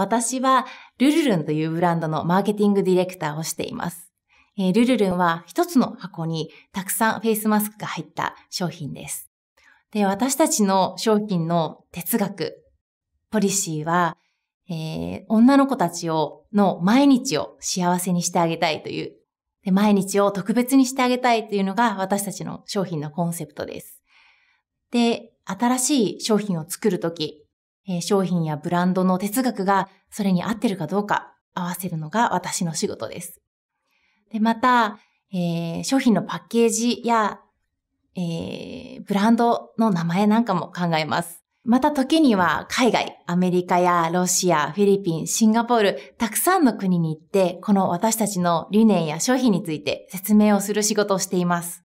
私はルルルンというブランドのマーケティングディレクターをしています。えー、ルルルンは一つの箱にたくさんフェイスマスクが入った商品です。で、私たちの商品の哲学、ポリシーは、えー、女の子たちを、の毎日を幸せにしてあげたいというで、毎日を特別にしてあげたいというのが私たちの商品のコンセプトです。で、新しい商品を作るとき、え商品やブランドの哲学がそれに合ってるかどうか合わせるのが私の仕事です。で、また、えー、商品のパッケージや、えー、ブランドの名前なんかも考えます。また時には海外、アメリカやロシア、フィリピン、シンガポール、たくさんの国に行って、この私たちの理念や商品について説明をする仕事をしています。